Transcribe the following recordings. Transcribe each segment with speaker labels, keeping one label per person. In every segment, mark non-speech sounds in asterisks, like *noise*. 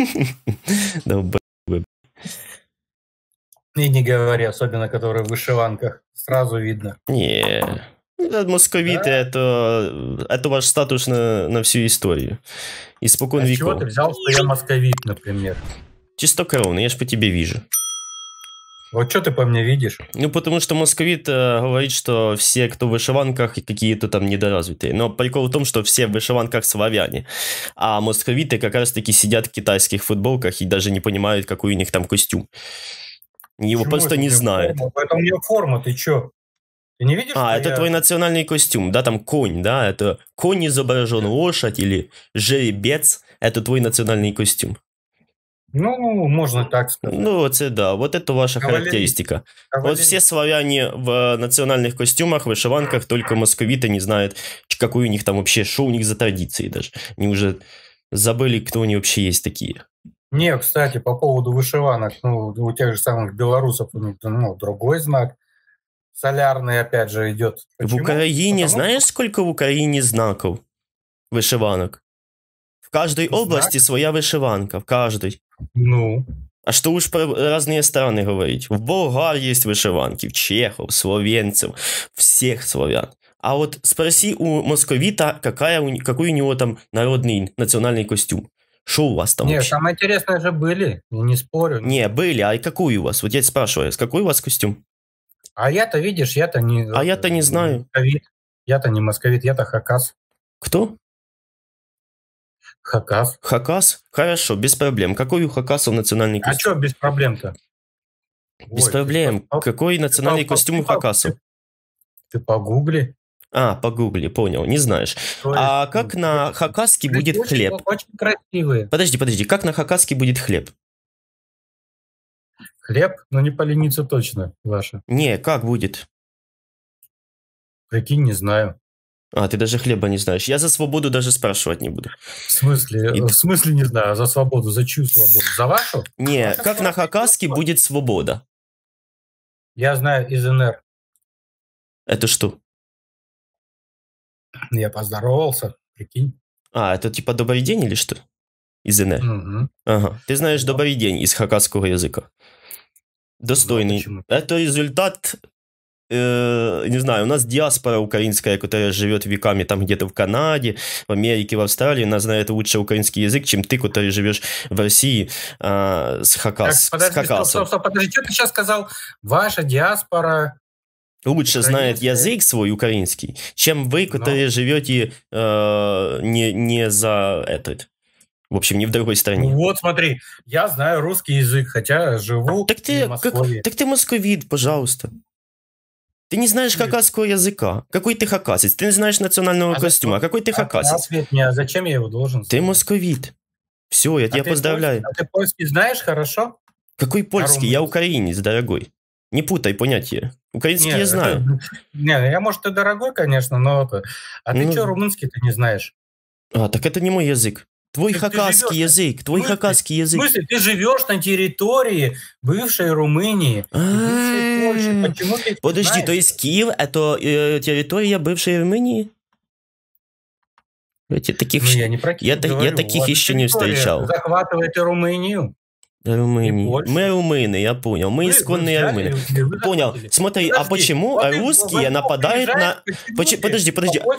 Speaker 1: *laughs*
Speaker 2: И не говори, особенно которые в вышиванках. Сразу видно.
Speaker 1: Не. Ну, Московиты это, это ваш статус на, на всю историю. И а веков. чего ты
Speaker 2: взял, что я московит, например?
Speaker 1: Чистокровный, я ж по тебе вижу.
Speaker 2: Вот что ты по мне видишь?
Speaker 1: Ну, потому что московит э, говорит, что все, кто в вышиванках, какие-то там недоразвитые. Но прикол в том, что все в вышиванках славяне. А московиты как раз-таки сидят в китайских футболках и даже не понимают, какой у них там костюм. Его Почему просто не знают.
Speaker 2: Форма? Это у меня форма, ты чё? Ты не видишь? А, это я...
Speaker 1: твой национальный костюм, да, там конь, да, это конь изображен, лошадь или жеребец, это твой национальный костюм. Ну, можно так сказати. Ну, це да. вот это ваша Кавалерій. характеристика. Кавалерій. От всі славяне в э, национальных костюмах, вышиванках только московиты не знают, какой у них там вообще, шоу у них за традиции даже. Они уже забыли, кто
Speaker 2: они вообще есть такие. Не, кстати, по поводу вышиванок, ну, у тех же самых белорусов у них ну, другой знак. Солярный, опять же, идет. Почему? В Украине, Потому...
Speaker 1: знаешь, сколько в Украине знаков вышиванок? В каждой Знак? области своя вышиванка, в каждой. Ну. А что уж про разные страны говорить? В болгар есть вышиванки, в чехов, словенцев, всех славян. А вот спроси у московита, какая у, какой у него там народный национальный костюм. Что у вас там Нет, вообще?
Speaker 2: самое интересное же были, не спорю.
Speaker 1: Не, были, а какой у вас? Вот я спрашиваю, а с какой у вас костюм?
Speaker 2: А я-то, видишь, я-то не... А я-то не э, знаю. Московит. Я-то не московит, я-то хакас. Кто?
Speaker 1: Хакас. Хакас? Хорошо, без проблем. Какой у Хакаса национальный а костюм?
Speaker 2: А что без проблем-то?
Speaker 1: Без Ой, проблем. Ты, Какой национальный ты, костюм ты, у Хакаса?
Speaker 2: Ты погугли.
Speaker 1: А, погугли, понял, не знаешь. Что а это? Ну, как на хакаске Ведь будет очень, хлеб? Очень красивые.
Speaker 2: Подожди, подожди, как на хакаске будет хлеб? Хлеб? но ну, не полениться точно, Ваша. Не, как будет? Прикинь, не знаю.
Speaker 1: А, ты даже хлеба не знаешь. Я за свободу даже спрашивать не буду.
Speaker 2: В смысле? И... В смысле не знаю? За свободу? За чью свободу? За вашу? Не, а как на Хакаске будет свобода? Я знаю из НР. Это что? Я поздоровался, прикинь. А, это типа добрый день или что?
Speaker 1: Из НР? Угу. Ага. Ты знаешь добрый день из хакасского языка. Достойный. Ну, это результат э, не знаю, у нас диаспора украинская, которая живет веками там где-то в Канаде, в Америке, в Австралии, она знает лучше украинский язык, чем ты, который живешь в России э, с, хакас, так, подожди, с хакасом. Стоп, стоп,
Speaker 2: стоп, подожди, что ты сейчас сказал? Ваша диаспора
Speaker 1: лучше знает язык свой украинский, чем вы, ну. которые Но... живете э, не, не за этот. В общем, не в другой стране.
Speaker 2: Вот смотри, я знаю русский язык, хотя живу так ты, в Москве. Как,
Speaker 1: так ты московит, пожалуйста. Ты не знаешь хакасского языка. Какой ты хакасец? Ты не знаешь национального а костюма. Зачем? Какой ты а хакасец?
Speaker 2: А, зачем я его должен? Знать?
Speaker 1: Ты московит. Все, я а тебя поздравляю.
Speaker 2: Польский, а ты польский знаешь хорошо?
Speaker 1: Какой польский? Я украинец, дорогой. Не путай понятия. Украинский не, я знаю.
Speaker 2: Э, не, я, может, и дорогой, конечно, но... А ты ну, что,
Speaker 1: румынский ты не знаешь? А, так это не мой язык.
Speaker 2: Твой так хакасский живешь, язык,
Speaker 1: твой смысле, ну, хакасский язык. В смысле,
Speaker 2: ты живешь на территории бывшей Румынии, а. бывшей Почему
Speaker 1: ты Подожди, знаешь? то есть Киев – это э, территория бывшей
Speaker 2: Румынии? Эти, таких, ну, я, не про Киев я, говорю. я таких вот еще не встречал. Захватывает Румынию.
Speaker 1: Румынии. Мы румыны, я понял. Мы, мы исконные румыны. Понял. Смотри, подожди, а почему вот э, русские вы, нападают на... Поч... Подожди, подожди. По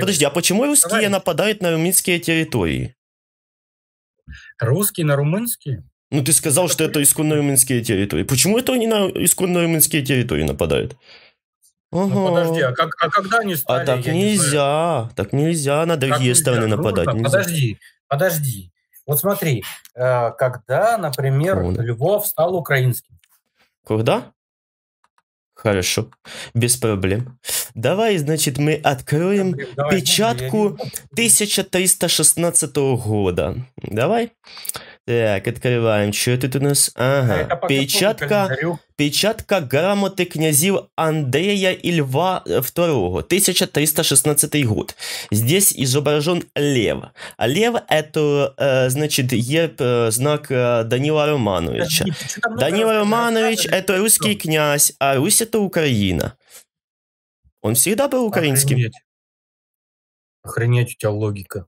Speaker 1: подожди, а почему русские Товарищ. нападают на румынские территории?
Speaker 2: Русские на румынские?
Speaker 1: Ну, ты сказал, что это исконно румынские территории. Почему это они на исконно румынские территории нападают?
Speaker 2: Ну, ага. подожди, а, как, а когда они а стали? А так нельзя,
Speaker 1: не так нельзя на другие как страны нападать. Подожди,
Speaker 2: подожди. Вот смотри, э, когда, например, Он. Львов стал украинским. Когда?
Speaker 1: Хорошо, без проблем. Давай, значит, мы откроем Давай, печатку 1316 года. Давай. Так, открываем. Что это тут у нас? Ага. Печатка, печатка грамоты князів Андрея і Льва II, 1316 год. Здесь изображен лев. А лев это, э, значит, є э, знак э, Данила Романовича. Данил Романович это русский князь, а Русь это Украина. Он всегда был украинским. Охренеть, Охренеть у тебя логика.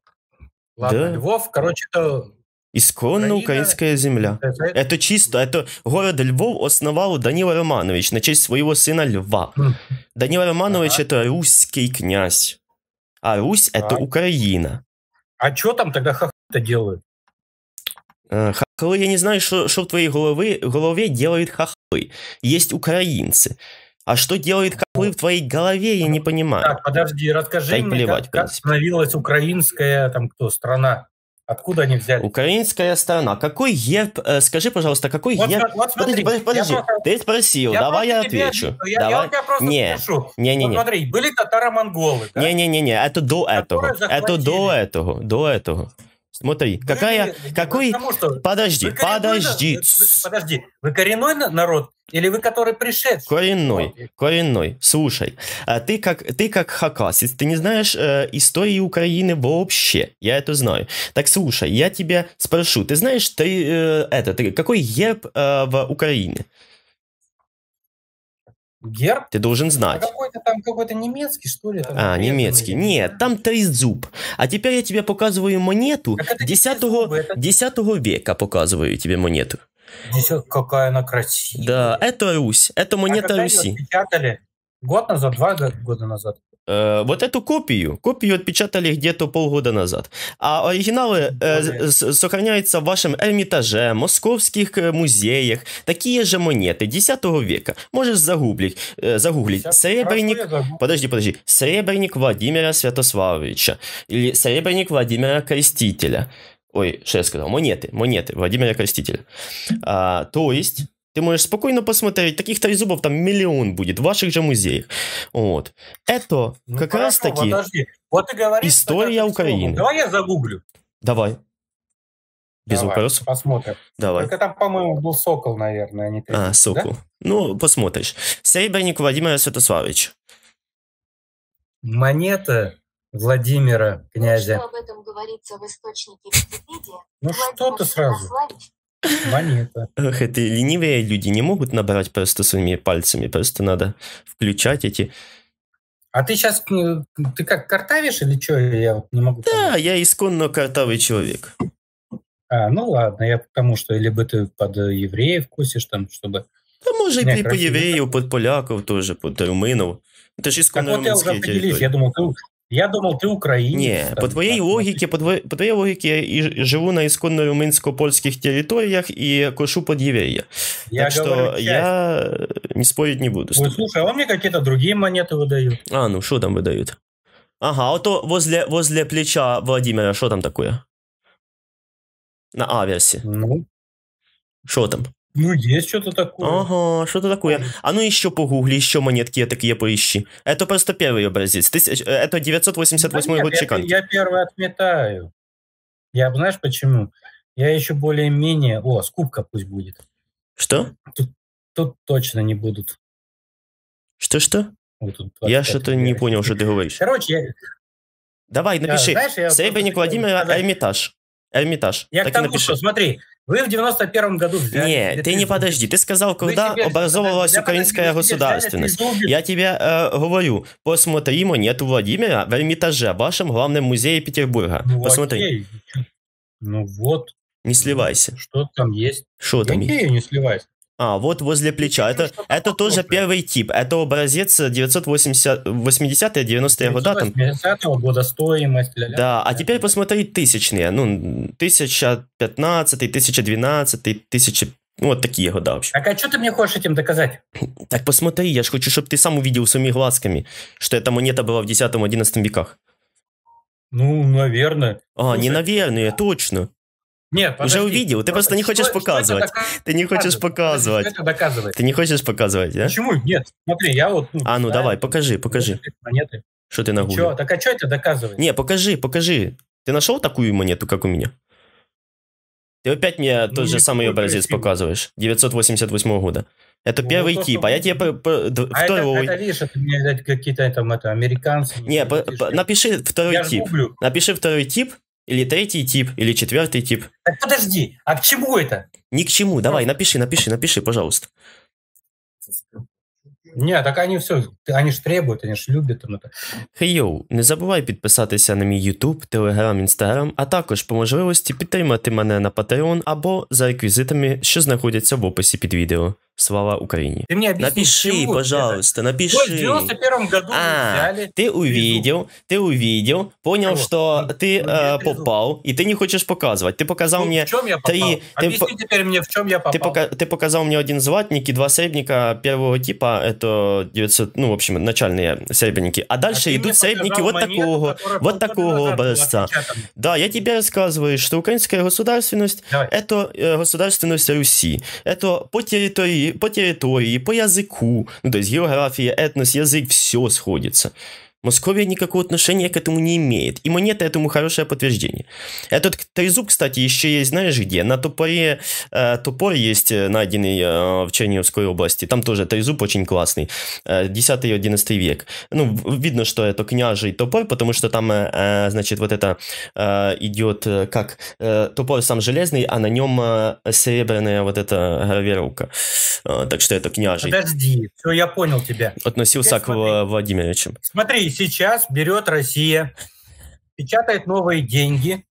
Speaker 1: Ладно, да. Львов, короче, это Исконно украинская земля. Это... чисто, это город Львов основал Данила Романович на честь своего сына Льва. Данила Романович ага. это русский князь, а Русь ага. это Украина.
Speaker 2: А что там тогда хохлы-то делают?
Speaker 1: Хохлы, я не знаю, что, что в твоей голове, голове делают хохлы. Есть украинцы. А что делает хохлы в твоей голове, я не понимаю. Так,
Speaker 2: подожди, расскажи Дай мне, плевать, как, как становилась украинская там кто страна? Откуда они
Speaker 1: взяли? Украинская страна. Какой герб? Э, скажи, пожалуйста, какой вот, герб? Вот смотри, подожди, подожди, подожди. Ты спросил, я давай я отвечу. я, давай. Я, я просто не, спрошу. Не, не, не. Вот смотри,
Speaker 2: были татаро-монголы,
Speaker 1: да? Не, не, не, не, это до этого. Это до этого, до этого. Смотри, какая, какой, потому что подожди, подожди,
Speaker 2: подожди, вы коренной народ или вы, который пришедший?
Speaker 1: Коренной, вот. коренной. Слушай, а ты как, ты как хакасец, ты не знаешь э, истории Украины вообще. Я это знаю. Так слушай, я тебя спрошу. Ты знаешь, ты, э, это, ты, какой герб э, в Украине? Герб? Ты должен знать. А
Speaker 2: какой-то там какой-то немецкий, что ли? Там,
Speaker 1: а, немецкий. Или... Нет, там трезуб. А теперь я тебе показываю монету 10, 10 века. Показываю тебе монету.
Speaker 2: Десят, какая она красивая. Да, это Русь. Это монета а Руси. Печатали? Год назад, два года назад.
Speaker 1: Э, вот эту копию, копию отпечатали где-то полгода назад. А оригиналы э, сохраняются в вашем Эрмитаже, московских э, музеях. Такие же монеты 10 века. Можешь загуглить. Э, загуглить. Серебряник... Загугл... Подожди, подожди. Серебряник Владимира Святославовича. Или Серебряник Владимира Крестителя. Ой, что я сказал? Монеты, монеты Владимира Крестителя. А, то есть, ты можешь спокойно посмотреть, таких то зубов там миллион будет в ваших же музеях. Вот. Это ну, как раз таки подожди. Вот история Украины.
Speaker 2: Давай я загуглю.
Speaker 1: Давай. Без Давай, вопросов. Посмотрим. Давай. Только
Speaker 2: там, по-моему, был Сокол, наверное, а не А, Сокол. Да?
Speaker 1: Ну, посмотришь. Серебряник Владимир Святославович.
Speaker 2: Монета Владимира ну, князя. Что об этом говорится в источнике Википедии? Ну что ты сразу? Монета.
Speaker 1: Эх, это ленивые люди не могут набрать просто своими пальцами, просто надо включать эти...
Speaker 2: А ты сейчас, э, ты как, картавишь или что? Я вот не могу... Да, понять. я исконно
Speaker 1: картавый человек.
Speaker 2: А, ну ладно, я потому что, либо ты под евреев кусишь там, чтобы... Да, может, и по евреев,
Speaker 1: под поляков тоже, под румынов. Это же исконно Так вот я уже определись, я думал,
Speaker 2: ты Я думал, ты украинец. Не,
Speaker 1: там, по твоей так, ну. логике, по, тво... по твоей логике я и живу на исконно румынско-польских территориях и кошу под Я так говорю, я не спорить не буду. Ой,
Speaker 2: слушай, а вам мне какие-то другие монеты выдают?
Speaker 1: А, ну что там выдают? Ага, а то возле, возле плеча Владимира что там такое? На а Ну? Что там?
Speaker 2: Ну, есть что-то такое. Ага,
Speaker 1: что-то такое. А ну еще погугли, еще монетки такие поищи. Это просто первый образец. Тысяч... Э, это 988 да нет, год чекан. Я,
Speaker 2: я первый отметаю. Я, знаешь, почему? Я еще более-менее... О, скупка пусть будет. Что? Тут, тут точно не будут. Что-что?
Speaker 1: я что-то не понял, что ты говоришь. Короче, я... Давай, напиши. Да, знаешь, я Сейбеник Владимир сказать... Эрмитаж. Эрмитаж. Я так к тому, что, смотри, вы в 91 году взяли... Не, ты не подожди, ты сказал, когда образовывалась украинская государственность. Я тебе э, говорю, посмотри монету Владимира в Эрмитаже, вашем главном музее Петербурга. Ну, посмотри. Окей. Ну вот. Не сливайся.
Speaker 2: Что там есть? Что там есть? Не
Speaker 1: сливайся. А, вот возле плеча. Это, это тоже первый тип. Это образец 980-90-е э, года.
Speaker 2: 980-го года стоимость. Ля -ля. Да,
Speaker 1: а теперь посмотри тысячные. Ну, 1015, 1012, 1000... Ну, вот такие года вообще.
Speaker 2: Так, а что ты мне хочешь этим доказать?
Speaker 1: *clears throat* Так посмотри, я же хочу, чтобы ты сам увидел своими глазками, что эта монета была в 10-11 веках.
Speaker 2: Ну, наверное. А,
Speaker 1: Слушай, ну, не наверное, точно. Нет, подожди. Уже увидел, ты просто, не хочешь что, показывать. Что
Speaker 2: ты не хочешь показывать. Что это доказывает? Ты не
Speaker 1: хочешь показывать, да? Почему? Нет, смотри, я вот... Ну, а, ну да, давай, покажи, покажи. Монеты. Что ты нагуглил? Че,
Speaker 2: так а что это доказывает?
Speaker 1: Не, покажи, покажи. Ты нашел такую монету, как у меня? Ты опять мне ну, тот же самый образец фильм. показываешь, 988 года. Это ну, первый то, тип, а я тебе по, по, а второй. Это, это
Speaker 2: видишь, это мне какие-то там это американцы. Не,
Speaker 1: по, напиши второй я тип. Гублю. Напиши второй тип, Или третий тип, или четвертый тип. Так подожди, а к чему это? Ни к чему, давай, напиши, напиши, напиши, пожалуйста.
Speaker 2: Ні, так они все, они ж требують, они ж любят. люблять. Хей
Speaker 1: йоу, не забувай підписатися на мій YouTube, Telegram, Instagram, а також по можливості підтримати мене на Patreon або за реквізитами, що знаходяться в описі під відео. Слава Украине. Ты мне объясни, напиши, пожалуйста, это? напиши. в 91
Speaker 2: году а, взяли.
Speaker 1: Ты увидел, визу. ты увидел, понял, Кого? что ты ну, э, попал, и ты не хочешь показывать. Ты показал ну, мне... В чем я попал? Три, объясни ты, теперь мне, в чем я попал. Ты, пока, ты показал мне один златник и два серебряника первого типа, это 900, ну, в общем, начальные серебряники. А дальше а идут серебряники вот такого, вот такого образца. Да, я тебе рассказываю, что украинская государственность, Давай. это э, государственность Руси. Это по территории по территории, по языку. Ну, то есть география, этнос, язык, все сходится. Московия никакого отношения к этому не имеет. И монета этому хорошее подтверждение. Этот трезуб, кстати, еще есть, знаешь где? На топоре э, топор есть э, найденный э, в Черниговской области. Там тоже трезуб очень классный. Э, 10-11 век. Ну, видно, что это княжий топор, потому что там, э, э, значит, вот это э, идет э, как э, топор сам железный, а на нем э, серебряная вот эта гравировка. Э, так что это княжий.
Speaker 2: Подожди, все, я понял тебя.
Speaker 1: Относился Теперь к смотри. Владимировичу.
Speaker 2: Смотри, сейчас берет Россия, печатает новые деньги.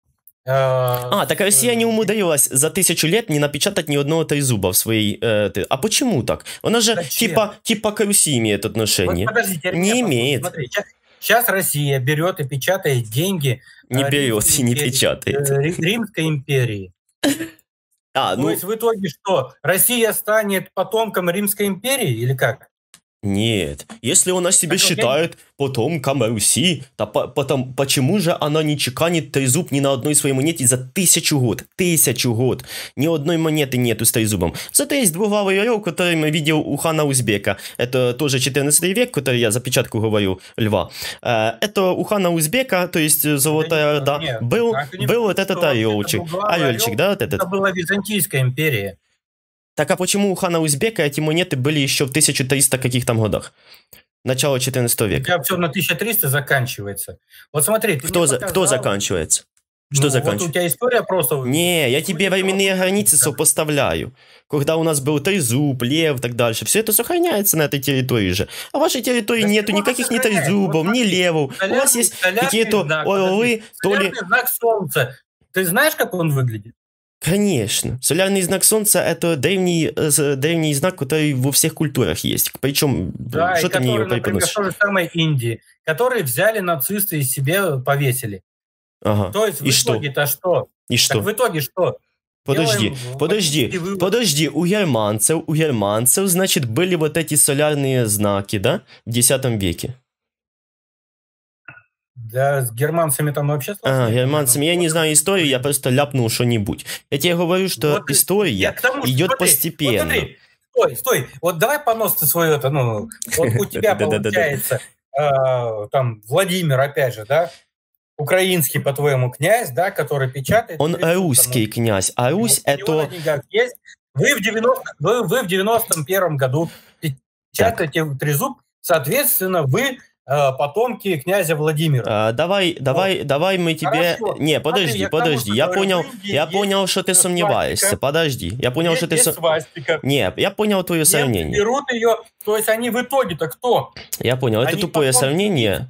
Speaker 2: Э, а, так а Россия
Speaker 1: не э, умудрилась за тысячу лет не напечатать ни одного трезуба в своей... Э, а почему так? Она же Зачем? типа, типа к Руси имеет отношение. Вот подождите, не имеет.
Speaker 2: сейчас, Россия берет и печатает деньги... Э, не берет
Speaker 1: и не печатает.
Speaker 2: Римской империи. *laughs* А, ну... То есть в итоге что? Россия станет потомком Римской империи или как? Нет, если она себе так, считает я... потом Камеруси,
Speaker 1: то по потом, почему же она не чеканит трезуб ни на одной своей монете за тысячу год? Тысячу год. Ни одной монеты нету с трезубом. Зато есть двуглавый орел, который мы видел у хана Узбека. Это тоже 14 век, который я запечатку говорю, льва. Э, это у хана Узбека, то есть э, золотая орда, был, был вот этот орелчик. орелчик, да, этот? Это
Speaker 2: была Византийская империя.
Speaker 1: Так а почему у хана Узбека эти монеты были еще в 1300 каких там годах? Начало 14 века.
Speaker 2: Я все на 1300 заканчивается.
Speaker 1: Вот смотри, кто, за, показал... кто заканчивается? Что ну, заканчивается? Вот у
Speaker 2: тебя история просто... Не,
Speaker 1: я тебе временные границы сопоставляю. Когда у нас был тайзуб, лев и так дальше. Все это сохраняется на этой территории же. А вашей территории да нету никаких ни тайзубов, вот, ни левов. Солярный, у вас есть какие-то орлы, то ли...
Speaker 2: знак солнца. Ты знаешь, как он выглядит?
Speaker 1: Конечно. Солярный знак Солнца – это древний, э, древний знак, который во всех культурах есть. Причем, да, что ты который, мне его преподносишь? Например, то
Speaker 2: же самое Индии, которые взяли нацисты и себе повесили.
Speaker 1: Ага. То есть, и в итоге-то что? И что? Так в
Speaker 2: итоге что? Подожди, Делаем подожди,
Speaker 1: подожди, у германцев, у германцев, значит, были вот эти солярные знаки, да, в X веке?
Speaker 2: Да, с германцами там вообще а,
Speaker 1: сложно. А, германцами, я не знаю историю, я просто ляпнул что-нибудь. Я тебе говорю, что вот, история тому, идет смотри, постепенно. Вот смотри,
Speaker 2: стой, стой, вот давай понос ты свой это, ну, вот у тебя *laughs* получается, э, там, Владимир, опять же, да, украинский, по-твоему, князь, да, который печатает. Он
Speaker 1: русский князь,
Speaker 2: а Русь это... Вы в 90 вы, году печатаете трезуб, соответственно, вы Э, потомки князя Владимира.
Speaker 1: А, давай, давай, вот.
Speaker 2: давай мы тебе. Хорошо. Не, подожди, Смотри, подожди. Я, я говорю, понял, я понял,
Speaker 1: что ты свастика, сомневаешься. Подожди, я понял, есть, что ты. Есть свастика. Не, я понял твое Немцы сомнение.
Speaker 2: Берут ее, то есть они в итоге-то кто?
Speaker 1: Я понял, они это тупое сомнение.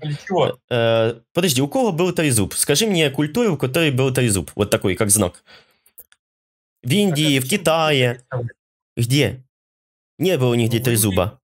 Speaker 1: Э, подожди, у кого был трезуб? Скажи мне культуру, у которой был трезуб, вот такой, как знак. В Индии, а в Китае. Где? Не было нигде ну, трезуба.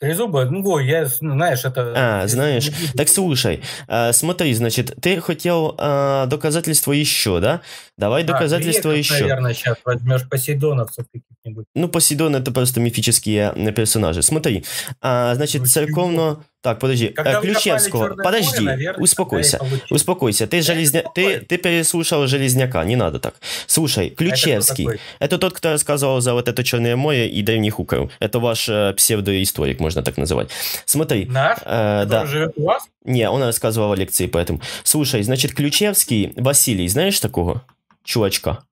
Speaker 2: Трезуба, ну, я, ну, знаешь, это...
Speaker 1: А, знаешь. Так слушай, э, смотри, значит, ты хотел э, доказательства еще, да? Давай да, доказательства еще. наверное,
Speaker 2: сейчас возьмешь посейдоновцев каких-нибудь.
Speaker 1: Ну, Посейдон это просто мифические э, персонажи. Смотри, э, значит, церковно... Так, подожди. Когда э, Ключевского, подожди, наверное, успокойся, успокойся. Ты, железня... ты, ты переслушал Железняка, не надо так. Слушай, а Ключевский, это, это тот, кто рассказывал за вот это Черное море и Древний Хукару. Это ваш э, псевдоисторик, можно так называть. Смотри. Наш? Э, да. живет у вас? Не, он рассказывал лекции поэтому. Слушай, значит, Ключевский, Василий, знаешь такого чувачка?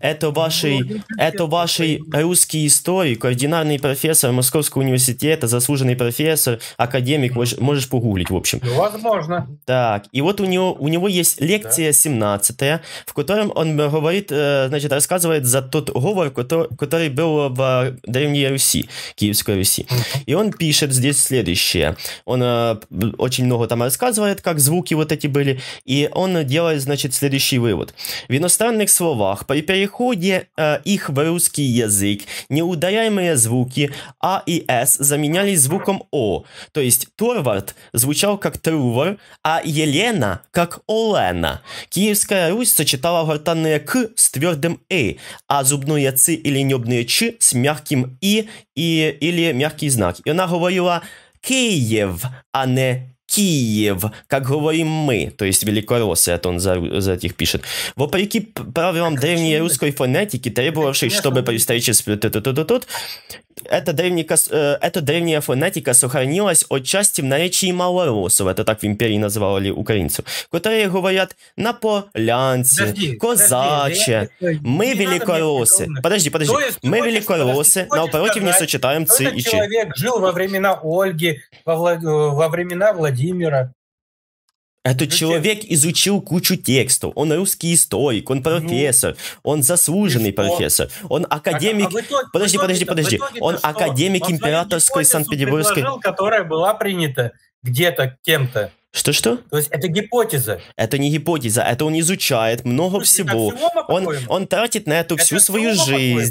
Speaker 1: Это вашей, ну, это вашей русский историк, ординарный профессор Московского университета, заслуженный профессор, академик, можешь, можешь погуглить, в общем.
Speaker 2: Возможно.
Speaker 1: Так, и вот у него, у него есть лекция 17, в котором он говорит, э, значит, рассказывает за тот говор, который, который был в Древней Руси, Киевской Руси. И он пишет здесь следующее. Он э, очень много там рассказывает, как звуки вот эти были, и он делает, значит, следующий вывод. В иностранных словах при переходе переходе э, их в русский язык неударяемые звуки А и С заменялись звуком О. То есть Торвард звучал как Трувор, а Елена как Олена. Киевская Русь сочетала гортанное К с твердым И, а зубные Ц или небные Ч с мягким И, и или мягкий знак. И она говорила Киев, а не Киев, как говорим мы, то есть великороссы, это он за, за этих пишет. Вопреки правилам а древней русской фонетики, требовавшей, чтобы при встрече с эта, древника, э, эта древняя фонетика сохранилась отчасти в наречии малорусов, это так в империи называли украинцев, которые говорят на полянце, козаче, мы великорусы. Подожди, подожди, мы великорусы, на оперативне сочетаем ци и чи. человек
Speaker 2: жил во времена Ольги, во, э, во времена Владимира.
Speaker 1: Этот человек изучил кучу текстов. Он русский историк, он профессор, он заслуженный профессор, он а а академик. подожди, подожди, подожди. Он академик императорской Санкт-Петербургской.
Speaker 2: Которая была принята где-то кем-то.
Speaker 1: Что-что? То есть это гипотеза. Это не гипотеза, это он изучает много Слушай, всего. он, он тратит на это, это всю свою жизнь.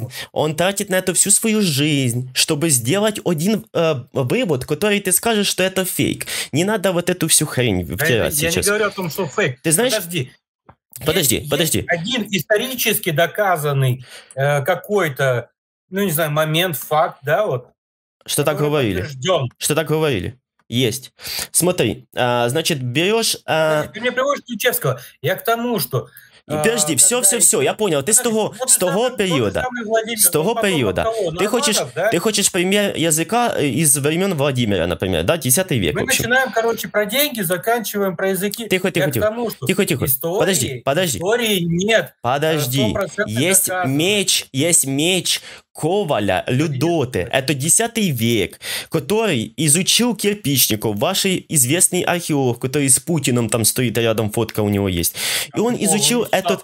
Speaker 1: По-твоему? Он тратит на это всю свою жизнь, чтобы сделать один э, вывод, который ты скажешь, что это фейк. Не надо вот эту всю хрень втирать я, сейчас. Я не говорю
Speaker 2: о том, что фейк. Ты знаешь... Подожди.
Speaker 1: Подожди, есть, подожди. Есть
Speaker 2: один исторически доказанный э, какой-то, ну не знаю, момент, факт, да, вот.
Speaker 1: Что так говорили? Что так говорили? Есть. Смотри, а, значит, берешь... А... Ты мне приводишь Ключевского. Я к тому, что а, подожди, все, все, все, я понял. Ты с того, с того периода, с того периода. Ты хочешь, ты хочешь пример языка из времен Владимира, например, да, 10 век. Мы
Speaker 2: начинаем, короче, про деньги, заканчиваем про языки. Тихо, тихо, тихо, тихо,
Speaker 1: тихо. Подожди, подожди. Истории нет. Подожди. Есть меч, есть меч Коваля Людоты. Это 10 век, который изучил кирпичников, ваш известный археолог, который с Путиным там стоит рядом, фотка у него есть. И он изучил этот...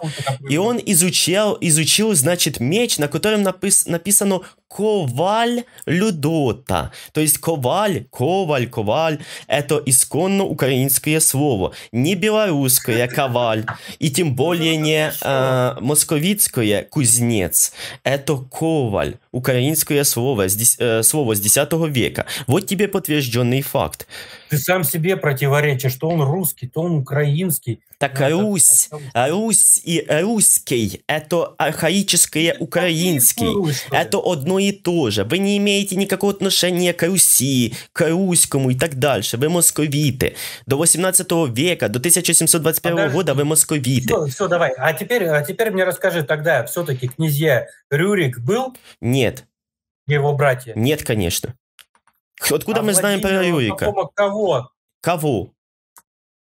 Speaker 1: И он изучал, изучил, значит, меч, на котором напис... написано «Коваль Людота». То есть «Коваль», «Коваль», «Коваль» — это исконно украинское слово. Не белорусское *laughs* «Коваль», и тем ну, более не э, московицкое «Кузнец». Это «Коваль», украинское слово, здесь, э, слово с X века. Вот тебе подтвержденный факт.
Speaker 2: Ты сам себе противоречишь, что он русский, то он украинский. Так Надо
Speaker 1: Русь, Русь и русский – это архаическое украинский. Русь, это одно и то же. Вы не имеете никакого отношения к Руси, к русскому и так дальше. Вы московиты. До 18 века, до 1721 Подожди. года вы московиты. Все,
Speaker 2: все, давай. А теперь, а теперь мне расскажи тогда, все-таки князья Рюрик был? Нет. Его братья?
Speaker 1: Нет, конечно. Откуда а мы знаем про Рюрика? Кого? Кого?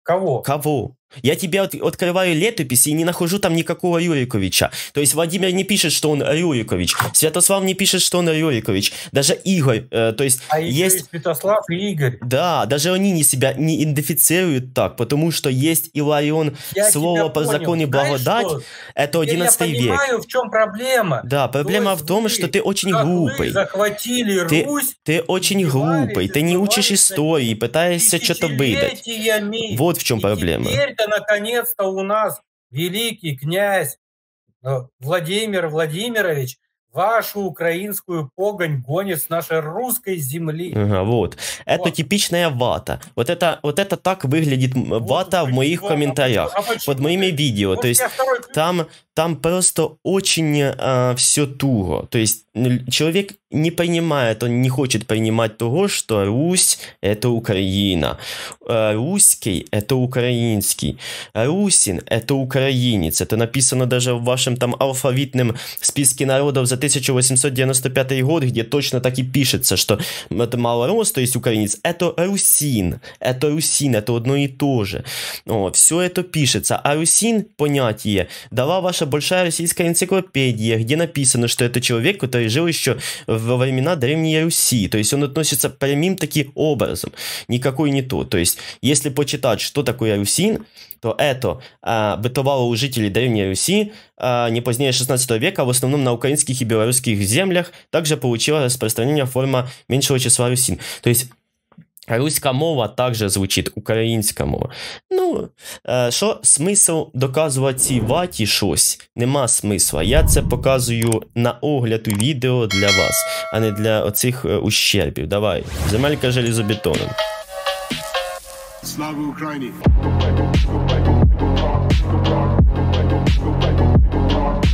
Speaker 1: Кого? Кого? Я тебе от, открываю летопись и не нахожу там никакого Рюриковича. То есть Владимир не пишет, что он Рюрикович. Святослав не пишет, что он Рюрикович. Даже Игорь, э, то есть... А есть... Святослав и Игорь. Да, даже они не себя не идентифицируют так, потому что есть Иларион я слово по закону законе благодать. Знаешь, это 11 я век. Я понимаю, в чем проблема. Да, проблема то в том, вы, что ты очень глупый.
Speaker 2: захватили ты, Русь.
Speaker 1: Ты очень глупый, ты не учишь истории, пытаешься что-то выдать.
Speaker 2: Вот в чем проблема это наконец-то у нас великий князь э, Владимир Владимирович Вашу украинскую погонь гонит с нашей русской земли. Ага,
Speaker 1: вот. Это типичная вата. Вот это, вот это так выглядит вот, вата в моих вот, а комментариях, а под моими видео. То есть второй... там, там просто очень э, а, все туго. То есть человек не понимает, он не хочет принимать того, что Русь – это Украина, а, русский – это украинский, русин – это украинец. Это написано даже в вашем там алфавитном списке народов за 1895 год, где точно так и пишется, что это малорос, то есть украинец, это русин, это русин, это одно и то же. О, все это пишется. А русин, понятие, дала ваша большая российская энциклопедия, где написано, что это человек, который жил еще во времена Древней Руси. То есть он относится прямым таким образом. Никакой не то. То есть если почитать, что такое русин, то это а, бытовало у жителей Древней Руси а, не позднее 16 века, в основном на украинских и белорусских землях также получила распространение форма меньшего числа русин. То есть Руська мова також звучить українська мова. Ну, е, що смисл доказувати ваті щось? Нема смисла. Я це показую на огляд у відео для вас, а не для оцих е, ущербів. Давай. Земелька железобетоном. Слава Україні!